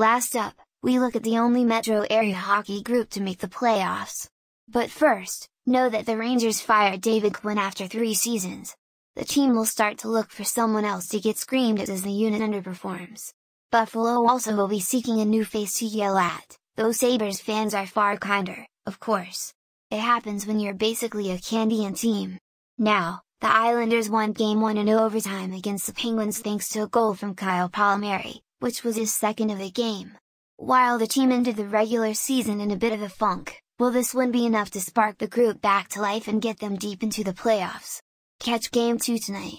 Last up, we look at the only metro area hockey group to make the playoffs. But first, know that the Rangers fired David Quinn after three seasons. The team will start to look for someone else to get screamed at as the unit underperforms. Buffalo also will be seeking a new face to yell at, though Sabres fans are far kinder, of course. It happens when you're basically a Canadian team. Now, the Islanders won Game 1 in overtime against the Penguins thanks to a goal from Kyle Palmieri, which was his second of the game. While the team ended the regular season in a bit of a funk, will this win be enough to spark the group back to life and get them deep into the playoffs? Catch Game 2 tonight.